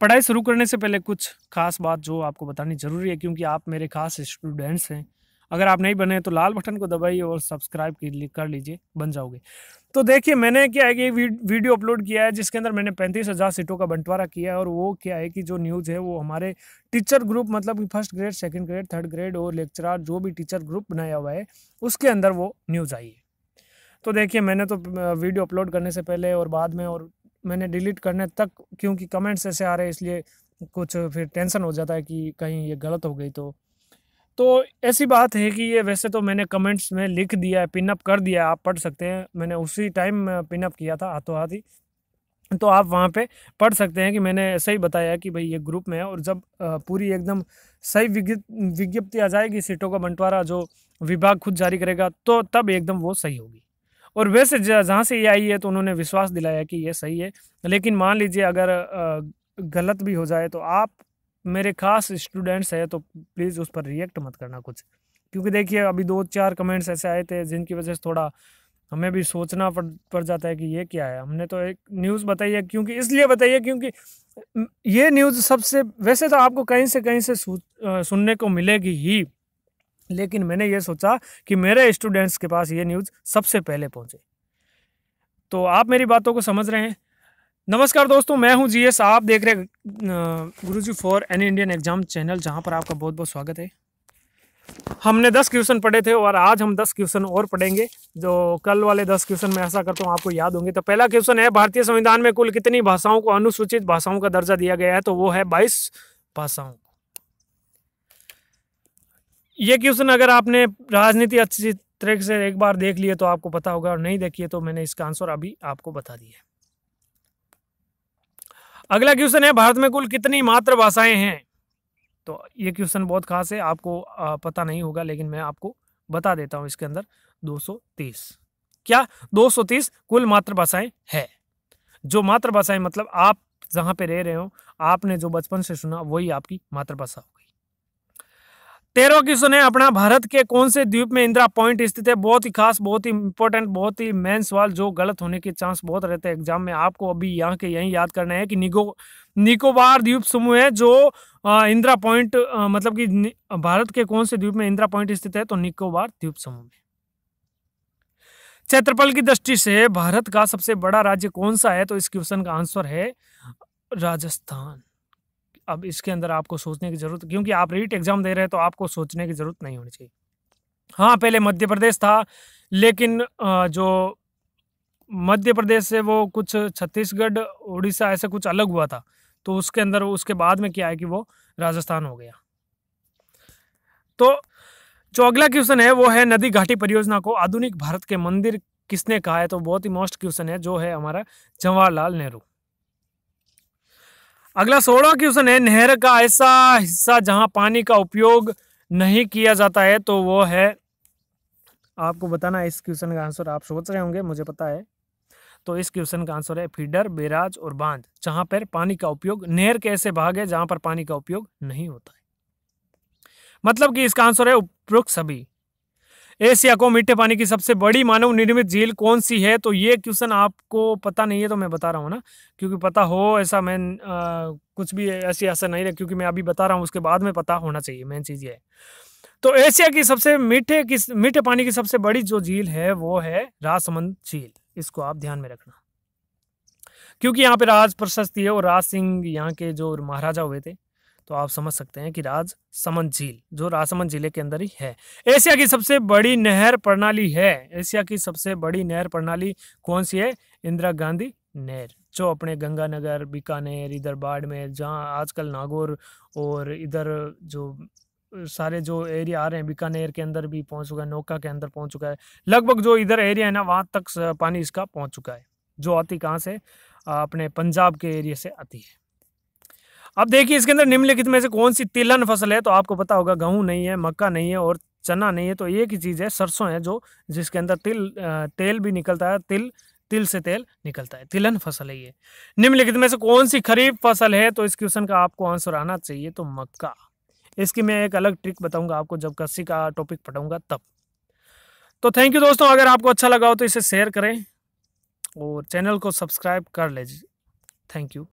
पढ़ाई शुरू करने से पहले कुछ खास बात जो आपको बतानी ज़रूरी है क्योंकि आप मेरे खास स्टूडेंट्स हैं अगर आप नहीं बने तो लाल बटन को दबाइए और सब्सक्राइब कर लीजिए बन जाओगे तो देखिए मैंने क्या है कि वीडियो अपलोड किया है जिसके अंदर मैंने पैंतीस हज़ार सीटों का बंटवारा किया है और वो क्या है कि जो न्यूज़ है वो हमारे टीचर ग्रुप मतलब कि first grade second grade third grade और लेक्चरार जो भी टीचर ग्रुप बनाया हुआ है उसके अंदर वो न्यूज़ आई है तो देखिए मैंने तो वीडियो अपलोड करने से पहले और बाद में और मैंने डिलीट करने तक क्योंकि कमेंट्स ऐसे आ रहे हैं इसलिए कुछ फिर टेंशन हो जाता है कि कहीं ये गलत हो गई तो तो ऐसी बात है कि ये वैसे तो मैंने कमेंट्स में लिख दिया है पिनअप कर दिया है आप पढ़ सकते हैं मैंने उसी टाइम पिनअप किया था हाथों हाथ ही तो आप वहाँ पे पढ़ सकते हैं कि मैंने ऐसा ही बताया कि भाई ये ग्रुप में है और जब पूरी एकदम सही विज्ञप्ति आ जाएगी सीटों का बंटवारा जो विभाग खुद जारी करेगा तो तब एकदम वो सही होगी और वैसे जहाँ से ये आई है तो उन्होंने विश्वास दिलाया कि ये सही है लेकिन मान लीजिए अगर गलत भी हो जाए तो आप मेरे खास स्टूडेंट्स हैं तो प्लीज़ उस पर रिएक्ट मत करना कुछ क्योंकि देखिए अभी दो चार कमेंट्स ऐसे आए थे जिनकी वजह से थोड़ा हमें भी सोचना पड़ पड़ जाता है कि ये क्या है हमने तो एक न्यूज़ बताई है क्योंकि इसलिए बताई है क्योंकि ये न्यूज़ सबसे वैसे तो आपको कहीं से कहीं से सुनने को मिलेगी ही लेकिन मैंने ये सोचा कि मेरे स्टूडेंट्स के पास ये न्यूज़ सबसे पहले पहुँचे तो आप मेरी बातों को समझ रहे हैं नमस्कार दोस्तों मैं हूं जीएस आप देख रहे Guru ji for an Indian exam channel जहां पर आपका बहुत बहुत स्वागत है हमने दस क्वेश्चन पढ़े थे और आज हम दस क्वेश्चन और पढ़ेंगे जो कल वाले दस क्वेश्चन मैं ऐसा करता हूँ आपको याद होंगे तो पहला क्वेश्चन है भारतीय संविधान में कुल कितनी भाषाओं को अनुसूचित भाषाओं का दर्जा दिया गया है तो वो है बाईस भाषाओं ये क्वेश्चन अगर आपने राजनीति अच्छी तरीके से एक बार देख लिए तो आपको पता होगा और नहीं देखिए तो मैंने इसका आंसर अभी आपको बता दिया अगला क्वेश्चन है भारत में कुल कितनी मातृभाषाएं हैं तो ये क्वेश्चन बहुत खास है आपको पता नहीं होगा लेकिन मैं आपको बता देता हूं इसके अंदर 230 क्या 230 कुल मातृभाषाएं है जो मातृभाषाएं मतलब आप जहां पे रह रहे हो आपने जो बचपन से सुना वही आपकी मातृभाषा हो गई तेरह क्वेश्चन है अपना भारत के कौन से द्वीप में इंदिरा पॉइंट स्थित है बहुत ही खास बहुत ही इंपॉर्टेंट बहुत ही मेन सवाल जो गलत होने के चांस बहुत रहते हैं एग्जाम में आपको अभी यहाँ के यहीं याद करना है कि निको निकोबार द्वीप समूह है जो इंदिरा पॉइंट मतलब कि भारत के कौन से द्वीप में इंदिरा पॉइंट स्थित है तो निकोबार द्वीप समूह में क्षेत्रफल की दृष्टि से भारत का सबसे बड़ा राज्य कौन सा है तो इस क्वेश्चन का आंसर है राजस्थान अब इसके अंदर आपको सोचने की ज़रूरत क्योंकि आप रीट एग्ज़ाम दे रहे हैं तो आपको सोचने की ज़रूरत नहीं होनी चाहिए हाँ पहले मध्य प्रदेश था लेकिन जो मध्य प्रदेश से वो कुछ छत्तीसगढ़ उड़ीसा ऐसे कुछ अलग हुआ था तो उसके अंदर उसके बाद में क्या है कि वो राजस्थान हो गया तो जो अगला क्वेश्चन है वो है नदी घाटी परियोजना को आधुनिक भारत के मंदिर किसने कहा है तो बहुत ही मोस्ट क्वेश्चन है जो है हमारा जवाहरलाल नेहरू अगला सोलह क्वेश्चन है नहर का ऐसा हिस्सा जहां पानी का उपयोग नहीं किया जाता है तो वो है आपको बताना इस क्वेश्चन का आंसर आप सोच रहे होंगे मुझे पता है तो इस क्वेश्चन का आंसर है फीडर बेराज और बांध जहां पर पानी का उपयोग नहर के ऐसे भाग है जहां पर पानी का उपयोग नहीं होता है मतलब कि इसका आंसर है उपरोक्त सभी एशिया को मीठे पानी की सबसे बड़ी मानव निर्मित झील कौन सी है तो ये क्वेश्चन आपको पता नहीं है तो मैं बता रहा हूँ ना क्योंकि पता हो ऐसा मैं आ, कुछ भी ऐसी ऐसा नहीं है क्योंकि मैं अभी बता रहा हूँ उसके बाद में पता होना चाहिए मेन चीज़ ये है तो एशिया की सबसे मीठे की मीठे पानी की सबसे बड़ी जो झील है वो है राजसमंद झील इसको आप ध्यान में रखना क्योंकि यहाँ पे राज प्रशस्ति है और राज सिंह यहाँ के जो महाराजा हुए थे तो आप समझ सकते हैं कि राज झील जो राजसमंद जिले के अंदर ही है एशिया की सबसे बड़ी नहर प्रणाली है एशिया की सबसे बड़ी नहर प्रणाली कौन सी है इंदिरा गांधी नहर जो अपने गंगानगर बीकानेर इधर बाड़मेर जहाँ आजकल नागौर और इधर जो सारे जो एरिया आ रहे हैं बीकानेर के अंदर भी पहुंच चुका है नौका के अंदर पहुंच चुका है लगभग जो इधर एरिया है ना वहाँ तक पानी इसका पहुंच चुका है जो आती कहाँ से अपने पंजाब के एरिया से आती है अब देखिए इसके अंदर निम्नलिखित में से कौन सी तिलहन फसल है तो आपको पता होगा गेहूँ नहीं है मक्का नहीं है और चना नहीं है तो एक ही चीज़ है सरसों है जो जिसके अंदर तिल तेल भी निकलता है तिल तिल से तेल निकलता है तिलहन फसल है ये निम्नलिखित में से कौन सी खरीफ फसल है तो इस क्वेश्चन का आपको आंसर आना चाहिए तो मक्का इसकी मैं एक अलग ट्रिक बताऊंगा आपको जब कृषि का टॉपिक पढ़ाऊंगा तब तो थैंक यू दोस्तों अगर आपको अच्छा लगा हो तो इसे शेयर करें और चैनल को सब्सक्राइब कर लीजिए थैंक यू